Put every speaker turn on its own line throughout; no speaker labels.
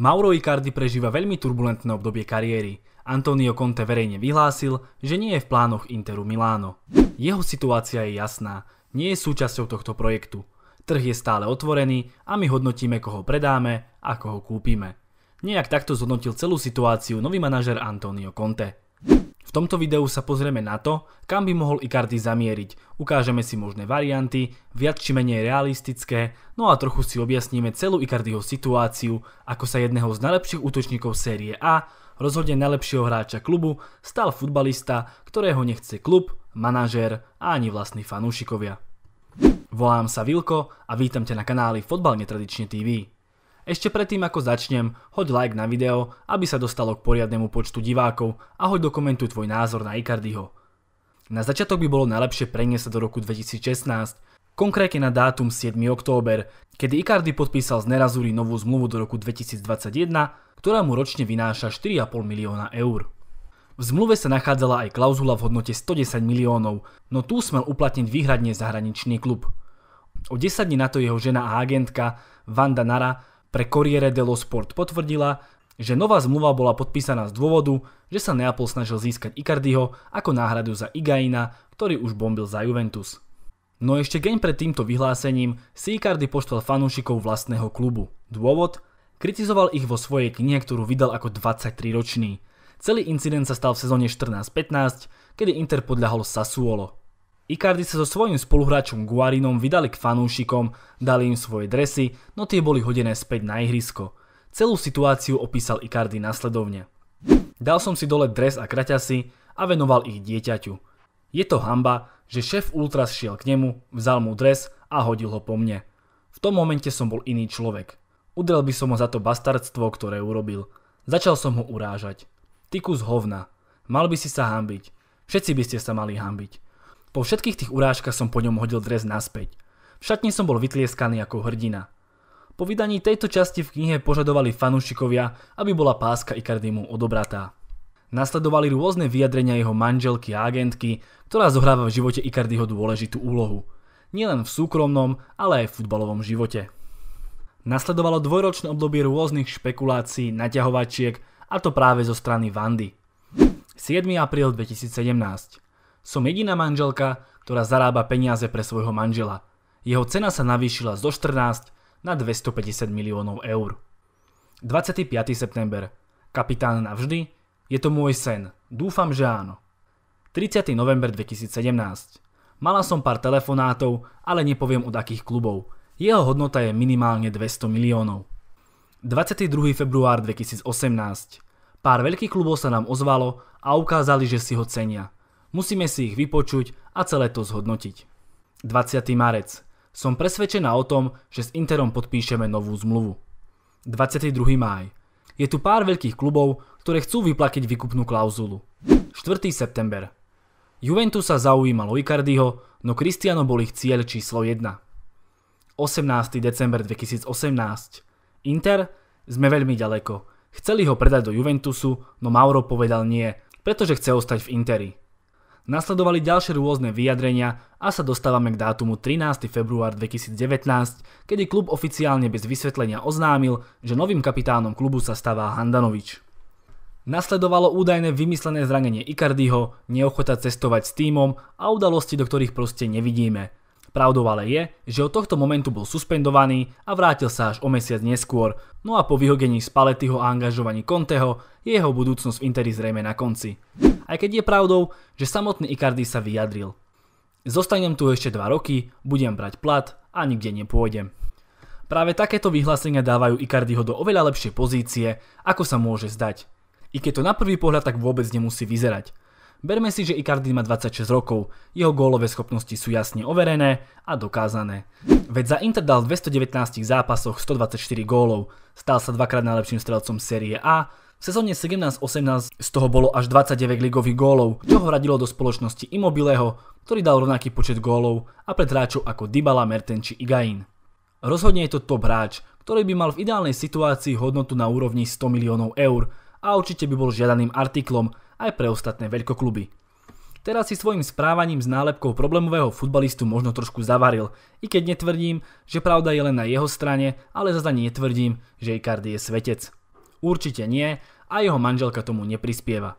Mauro Icardi prežíva veľmi turbulentné obdobie kariéry. Antonio Conte verejne vyhlásil, že nie je v plánoch Interu Miláno. Jeho situácia je jasná, nie je súčasťou tohto projektu. Trh je stále otvorený a my hodnotíme, koho predáme a koho kúpime. Nejak takto zhodnotil celú situáciu nový manažer Antonio Conte. V tomto videu sa pozrieme na to, kam by mohol Icardi zamieriť, ukážeme si možné varianty, viac či menej realistické, no a trochu si objasníme celú Icardiho situáciu, ako sa jedného z najlepších útočníkov série A, rozhodne najlepšieho hráča klubu, stal futbalista, ktorého nechce klub, manažér a ani vlastní fanúšikovia. Volám sa Vilko a vítam ťa na kanáli Fotbal netradične TV. Ešte predtým ako začnem, hoď like na video, aby sa dostalo k poriadnemu počtu divákov a hoď dokumentuj tvoj názor na Icardiho. Na začiatok by bolo najlepšie preniesť sa do roku 2016, konkrétne na dátum 7. október, kedy Icardi podpísal z Nerazuri novú zmluvu do roku 2021, ktorá mu ročne vynáša 4,5 milióna eur. V zmluve sa nachádzala aj klauzula v hodnote 110 miliónov, no tu smel uplatniť výhradne zahraničný klub. O 10 dní na to jeho žena a agentka Vanda Nara pre Corriere dello Sport potvrdila, že nová zmluva bola podpísaná z dôvodu, že sa Neapol snažil získať Icardiho ako náhradu za Igaina, ktorý už bombil za Juventus. No ešte geň pred týmto vyhlásením si Icardi poštval fanúšikov vlastného klubu. Dôvod? Kritizoval ich vo svojej knihe, ktorú vydal ako 23-ročný. Celý incident sa stal v sezóne 14-15, kedy Inter podľahol Sassuolo. Icardi sa so svojím spoluhráčom Guarinom vydali k fanúšikom, dali im svoje dresy, no tie boli hodené späť na ihrisko. Celú situáciu opísal Icardi nasledovne. Dal som si dole dres a kraťasy a venoval ich dieťaťu. Je to hamba, že šéf Ultras šiel k nemu, vzal mu dres a hodil ho po mne. V tom momente som bol iný človek. Udrel by som ho za to bastardstvo, ktoré urobil. Začal som ho urážať. Ty kus hovna. Mal by si sa hambiť. Všetci by ste sa mali hambiť. Po všetkých tých urážkach som po ňom hodil dres naspäť. V šatni som bol vytlieskaný ako hrdina. Po vydaní tejto časti v knihe požadovali fanúšikovia, aby bola páska Ikardimu odobratá. Nasledovali rôzne vyjadrenia jeho manželky a agentky, ktorá zohráva v živote Ikardyho dôležitú úlohu. Nielen v súkromnom, ale aj v futbalovom živote. Nasledovalo dvojročné obdobie rôznych špekulácií, naťahovačiek a to práve zo strany Vandy. 7. apríl 2017 som jediná manželka, ktorá zarába peniaze pre svojho manžela. Jeho cena sa navýšila zo 14 na 250 miliónov eur. 25. september. Kapitán navždy? Je to môj sen. Dúfam, že áno. 30. november 2017. Mala som pár telefonátov, ale nepoviem od akých klubov. Jeho hodnota je minimálne 200 miliónov. 22. február 2018. Pár veľkých klubov sa nám ozvalo a ukázali, že si ho cenia. Musíme si ich vypočuť a celé to zhodnotiť. 20. marec. Som presvedčená o tom, že s Interom podpíšeme novú zmluvu. 22. máj. Je tu pár veľkých klubov, ktoré chcú vyplakiť vykupnú klauzulu. 4. september. Juventus sa zaujímalo o Icardiho, no Cristiano bol ich cieľ číslo 1. 18. december 2018. Inter? Sme veľmi ďaleko. Chceli ho predať do Juventusu, no Mauro povedal nie, pretože chce ostať v Interi. Nasledovali ďalšie rôzne vyjadrenia a sa dostávame k dátumu 13. február 2019, kedy klub oficiálne bez vysvetlenia oznámil, že novým kapitánom klubu sa stavá Handanovič. Nasledovalo údajné vymyslené zranenie Icardiho, neochota cestovať s týmom a udalosti, do ktorých proste nevidíme – Pravdou ale je, že od tohto momentu bol suspendovaný a vrátil sa až o mesiac neskôr, no a po vyhodení z Paletyho a angažovaní Conteho je jeho budúcnosť v Interi zrejme na konci. Aj keď je pravdou, že samotný Icardi sa vyjadril. Zostanem tu ešte 2 roky, budem brať plat a nikde nepôjdem. Práve takéto vyhlásenia dávajú Icardiho do oveľa lepšej pozície, ako sa môže zdať. I keď to na prvý pohľad tak vôbec nemusí vyzerať. Berme si, že Icardi má 26 rokov, jeho gólové schopnosti sú jasne overené a dokázané. Veď za Inter dal v 219 zápasoch 124 gólov, stal sa dvakrát najlepším strelcom série A, v sezóne 17-18 z toho bolo až 29 ligových gólov, čo ho radilo do spoločnosti Immobileho, ktorý dal rovnaký počet gólov a pred hráčov ako Dybala, Merten či Igain. Rozhodne je to top hráč, ktorý by mal v ideálnej situácii hodnotu na úrovni 100 miliónov eur a určite by bol žiadaným artiklom, aj pre ostatné veľkokluby. Teraz si svojim správaním s nálepkou problémového futbalistu možno trošku zavaril, i keď netvrdím, že pravda je len na jeho strane, ale zase netvrdím, že Icardi je svetec. Určite nie a jeho manželka tomu neprispieva.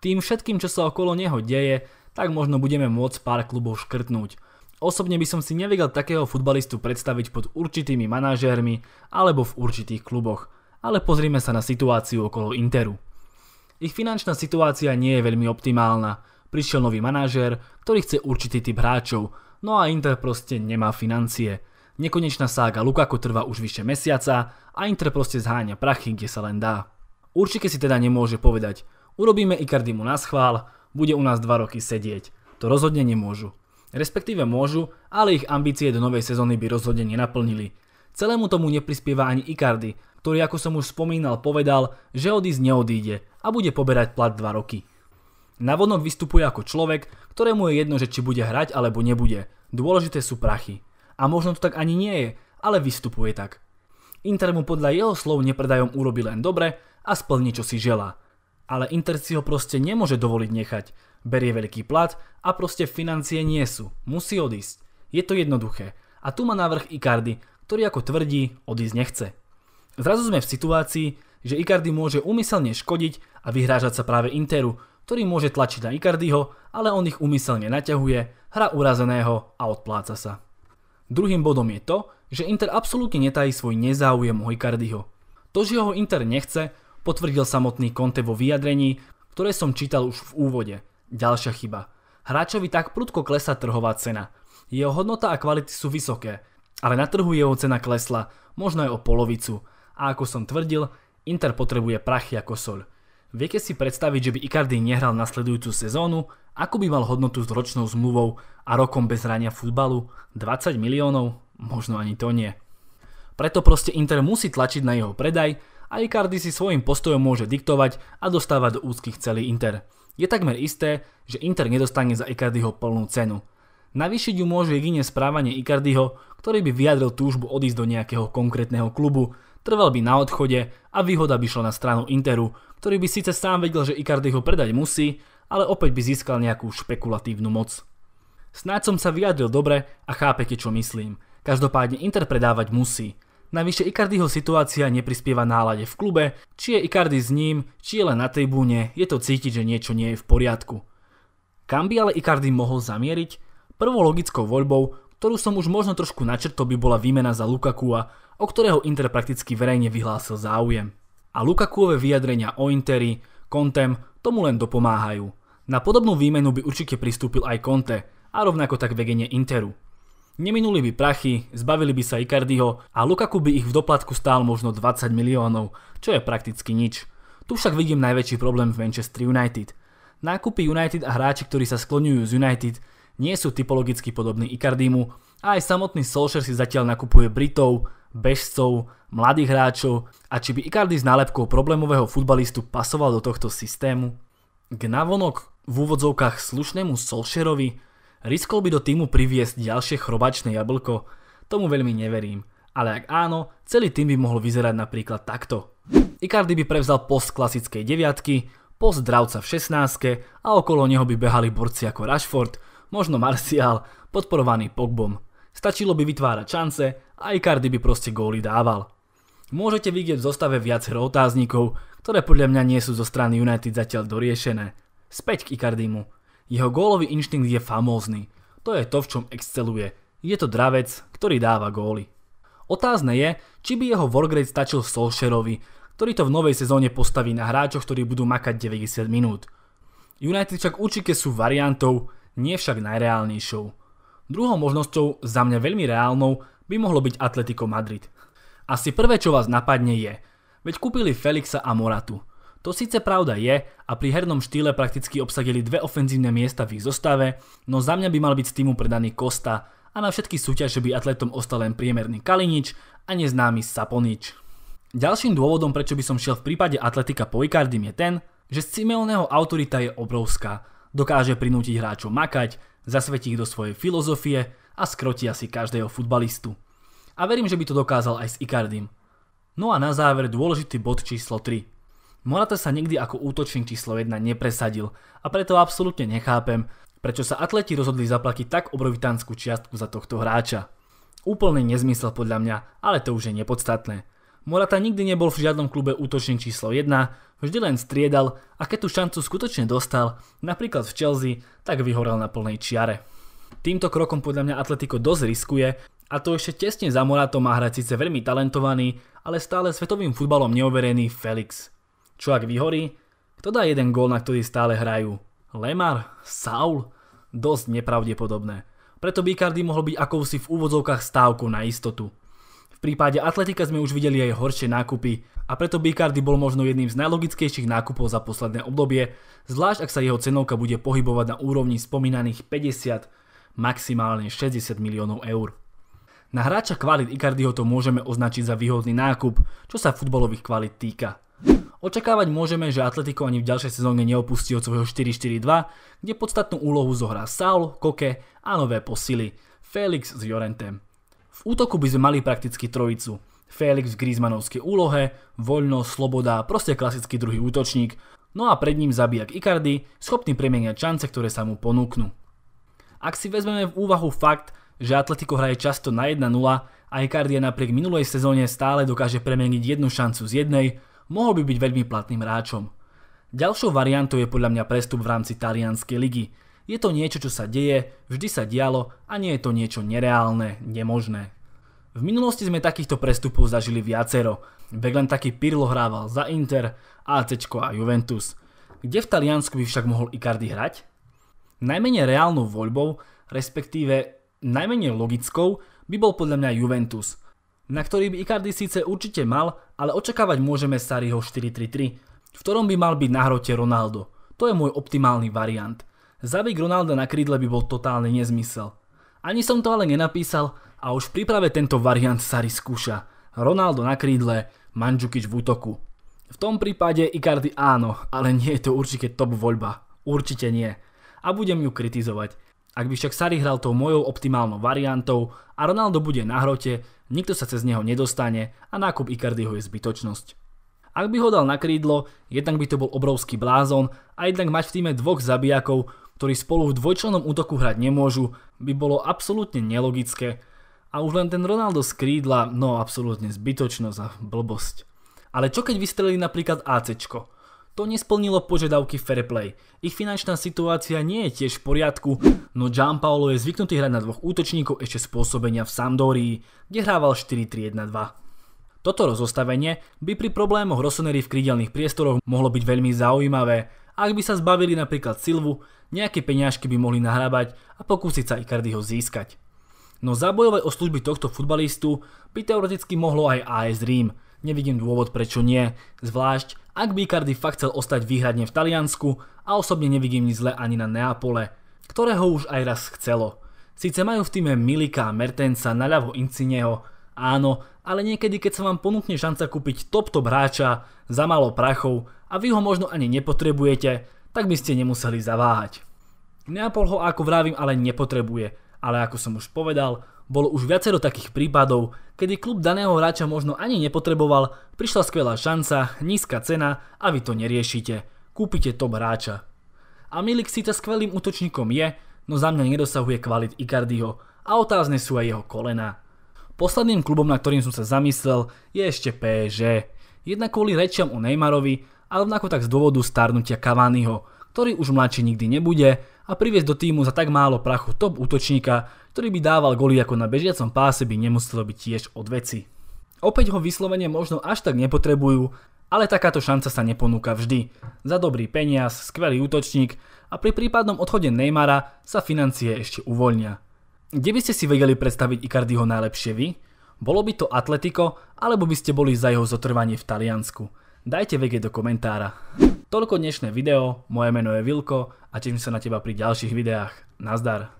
Tým všetkým, čo sa okolo neho deje, tak možno budeme môcť pár klubov škrtnúť. Osobne by som si nevedel takého futbalistu predstaviť pod určitými manažérmi alebo v určitých kluboch, ale pozrime sa na situáciu okolo Interu. Ich finančná situácia nie je veľmi optimálna. Prišiel nový manažer, ktorý chce určitý typ hráčov, no a Inter proste nemá financie. Nekonečná sága Lukaku trvá už vyše mesiaca a Inter proste zháňa prachy, kde sa len dá. Určite si teda nemôže povedať, urobíme Icardimu na schvál, bude u nás 2 roky sedieť. To rozhodne nemôžu. Respektíve môžu, ale ich ambície do novej sezóny by rozhodne nenaplnili. Celému tomu neprispieva ani Icardi, ktorý ako som už spomínal povedal, že odísť neodíde a bude poberať plat 2 roky. Navonok vystupuje ako človek, ktorému je jedno, že či bude hrať alebo nebude. Dôležité sú prachy. A možno to tak ani nie je, ale vystupuje tak. Inter mu podľa jeho slov nepredajom urobi len dobre a splní čo si želá. Ale Inter si ho proste nemôže dovoliť nechať. Berie veľký plat a proste financie nie sú. Musí odísť. Je to jednoduché. A tu má návrh Icardi, ktorý ako tvrdí, odísť nechce. Zrazu sme v situácii, že Icardi môže umyselne škodiť a vyhrážať sa práve Interu, ktorý môže tlačiť na Icardiho, ale on ich umyselne naťahuje, hra urazeného a odpláca sa. Druhým bodom je to, že Inter absolútne netají svoj nezáujem o Icardiho. To, že ho Inter nechce, potvrdil samotný Conte vo vyjadrení, ktoré som čítal už v úvode. Ďalšia chyba. Hráčovi tak prudko klesá trhová cena. Jeho hodnota a kvality sú vysoké, ale na trhu jeho cena klesla, možno aj o polovicu. A ako som tvrdil, Inter potrebuje prachy ako soľ. Viete si predstaviť, že by Icardi nehral nasledujúcu sezónu, ako by mal hodnotu s ročnou zmluvou a rokom bez hrania futbalu? 20 miliónov? Možno ani to nie. Preto proste Inter musí tlačiť na jeho predaj a Icardi si svojim postojom môže diktovať a dostávať do úzkých celý Inter. Je takmer isté, že Inter nedostane za Icardiho plnú cenu. Navýšiť ju môže jedine správanie Icardiho, ktorý by vyjadril túžbu odísť do nejakého konkrétneho klubu, trval by na odchode a výhoda by šla na stranu Interu, ktorý by síce sám vedel, že Icardi ho predať musí, ale opäť by získal nejakú špekulatívnu moc. Snáď som sa vyjadril dobre a chápete, čo myslím. Každopádne Inter predávať musí. Navyše Icardiho situácia neprispieva nálade v klube, či je Icardi s ním, či je len na tribúne, je to cítiť, že niečo nie je v poriadku. Kam by ale Icardi mohol zamieriť? Prvou logickou voľbou, ktorú som už možno trošku načrtol, by bola výmena za Lukakua, o ktorého Inter prakticky verejne vyhlásil záujem. A Lukakuove vyjadrenia o Interi, Kontem tomu len dopomáhajú. Na podobnú výmenu by určite pristúpil aj Conte a rovnako tak vegenie Interu. Neminuli by prachy, zbavili by sa Icardiho a Lukaku by ich v doplatku stál možno 20 miliónov, čo je prakticky nič. Tu však vidím najväčší problém v Manchester United. Nákupy United a hráči, ktorí sa skloňujú z United, nie sú typologicky podobní Icardimu a aj samotný Solskjaer si zatiaľ nakupuje Britov, bežcov, mladých hráčov a či by Icardi s nálepkou problémového futbalistu pasoval do tohto systému? K navonok v úvodzovkách slušnému Solšerovi riskol by do týmu priviesť ďalšie chrobačné jablko, tomu veľmi neverím. Ale ak áno, celý tým by mohol vyzerať napríklad takto. Icardi by prevzal post klasickej deviatky, post dravca v 16 a okolo neho by behali borci ako Rashford, možno Marcial, podporovaný Pogbom. Stačilo by vytvárať šance a Icardi by proste góly dával. Môžete vidieť v zostave viacero otáznikov, ktoré podľa mňa nie sú zo strany United zatiaľ doriešené. Späť k Icardimu. Jeho gólový inštinkt je famózny. To je to, v čom exceluje. Je to dravec, ktorý dáva góly. Otázne je, či by jeho workrate stačil Solskjaerovi, ktorý to v novej sezóne postaví na hráčoch, ktorí budú makať 90 minút. United však určite sú variantou, nie však najreálnejšou. Druhou možnosťou, za mňa veľmi reálnou, by mohlo byť Atletico Madrid. Asi prvé, čo vás napadne je, veď kúpili Felixa a Moratu. To síce pravda je a pri hernom štýle prakticky obsadili dve ofenzívne miesta v ich zostave, no za mňa by mal byť z týmu predaný Kosta a na všetky súťaže by atletom ostal len priemerný Kalinič a neznámy Saponič. Ďalším dôvodom, prečo by som šiel v prípade atletika po Icardim je ten, že z Simeoneho autorita je obrovská Dokáže prinútiť hráčov makať, zasvetí ich do svojej filozofie a skroti asi každého futbalistu. A verím, že by to dokázal aj s Icardim. No a na záver dôležitý bod číslo 3. Morata sa nikdy ako útočník číslo 1 nepresadil a preto absolútne nechápem, prečo sa atleti rozhodli zaplatiť tak obrovitánsku čiastku za tohto hráča. Úplný nezmysel podľa mňa, ale to už je nepodstatné. Morata nikdy nebol v žiadnom klube útočník číslo 1 Vždy len striedal a keď tú šancu skutočne dostal, napríklad v Chelsea, tak vyhorel na plnej čiare. Týmto krokom podľa mňa Atletico dosť riskuje a to ešte tesne za Moratom má hrať síce veľmi talentovaný, ale stále svetovým futbalom neoverený Felix. Čo ak vyhorí? Kto dá jeden gól, na ktorý stále hrajú? Lemar? Saul? Dosť nepravdepodobné. Preto Bicardi mohol byť akousi v úvodzovkách stávku na istotu. V prípade Atletika sme už videli aj horšie nákupy a preto Bicardi bol možno jedným z najlogickejších nákupov za posledné obdobie, zvlášť ak sa jeho cenovka bude pohybovať na úrovni spomínaných 50, maximálne 60 miliónov eur. Na hráča kvalit Icardiho to môžeme označiť za výhodný nákup, čo sa futbalových kvalit týka. Očakávať môžeme, že Atletico ani v ďalšej sezóne neopustí od svojho 4-4-2, kde podstatnú úlohu zohrá Saul, Koke a nové posily, Felix s Jorentem. V útoku by sme mali prakticky trojicu. Felix v Griezmannovskej úlohe, voľno, sloboda, proste klasický druhý útočník, no a pred ním zabíjak Icardi, schopný premieniať šance, ktoré sa mu ponúknú. Ak si vezmeme v úvahu fakt, že Atletico hraje často na 1-0 a Icardi napriek minulej sezóne stále dokáže premeniť jednu šancu z jednej, mohol by byť veľmi platným hráčom. Ďalšou variantou je podľa mňa prestup v rámci talianskej ligy. Je to niečo, čo sa deje, vždy sa dialo a nie je to niečo nereálne, nemožné. V minulosti sme takýchto prestupov zažili viacero. Vek len taký Pirlo hrával za Inter, AC a Juventus. Kde v Taliansku by však mohol Icardi hrať? Najmenej reálnou voľbou, respektíve najmenej logickou, by bol podľa mňa Juventus, na ktorý by Icardi síce určite mal, ale očakávať môžeme starýho 4-3-3, v ktorom by mal byť na hrote Ronaldo. To je môj optimálny variant. Zabík Ronalda na krídle by bol totálny nezmysel. Ani som to ale nenapísal a už v príprave tento variant sa skúša. Ronaldo na krídle, Mandžukič v útoku. V tom prípade Icardi áno, ale nie je to určite top voľba. Určite nie. A budem ju kritizovať. Ak by však Sarri hral tou mojou optimálnou variantou a Ronaldo bude na hrote, nikto sa cez neho nedostane a nákup Icardiho je zbytočnosť. Ak by ho dal na krídlo, jednak by to bol obrovský blázon a jednak mať v týme dvoch zabijakov, ktorí spolu v dvojčlenom útoku hrať nemôžu, by bolo absolútne nelogické a už len ten Ronaldo z krídla, no absolútne zbytočnosť a blbosť. Ale čo keď vystrelili napríklad ACčko? To nesplnilo požiadavky fair play. Ich finančná situácia nie je tiež v poriadku, no Gianpaolo je zvyknutý hrať na dvoch útočníkov ešte spôsobenia v Sampdorii, kde hrával 4-3-1-2. Toto rozostavenie by pri problémoch Rossoneri v krídelných priestoroch mohlo byť veľmi zaujímavé. Ak by sa zbavili napríklad Silvu, nejaké peňažky by mohli nahrábať a pokúsiť sa Icardiho získať. No zabojovať o služby tohto futbalistu by teoreticky mohlo aj AS Rím. Nevidím dôvod prečo nie, zvlášť ak by Icardi fakt chcel ostať výhradne v Taliansku a osobne nevidím nič zle ani na Neapole, ktorého už aj raz chcelo. Sice majú v týme Milika a Mertensa naľavo Incineho, áno, ale niekedy keď sa vám ponúkne šanca kúpiť top top hráča za malo prachov a vy ho možno ani nepotrebujete, tak by ste nemuseli zaváhať. Neapol ho ako vravím ale nepotrebuje, ale ako som už povedal, bolo už viacero takých prípadov, kedy klub daného hráča možno ani nepotreboval, prišla skvelá šanca, nízka cena a vy to neriešite. Kúpite top hráča. A Milik síce skvelým útočníkom je, no za mňa nedosahuje kvalit Icardiho a otázne sú aj jeho kolena. Posledným klubom, na ktorým som sa zamyslel, je ešte PSG. Jednak kvôli rečiam o Neymarovi, ale rovnako tak z dôvodu starnutia Cavaniho, ktorý už mladší nikdy nebude a priviesť do týmu za tak málo prachu top útočníka, ktorý by dával goly ako na bežiacom páse by nemuselo byť tiež od veci. Opäť ho vyslovene možno až tak nepotrebujú, ale takáto šanca sa neponúka vždy. Za dobrý peniaz, skvelý útočník a pri prípadnom odchode Neymara sa financie ešte uvoľnia. Kde by ste si vedeli predstaviť Icardiho najlepšie vy? Bolo by to Atletico, alebo by ste boli za jeho zotrvanie v Taliansku? Dajte vege do komentára. Toľko dnešné video, moje meno je Vilko a teším sa na teba pri ďalších videách. Nazdar!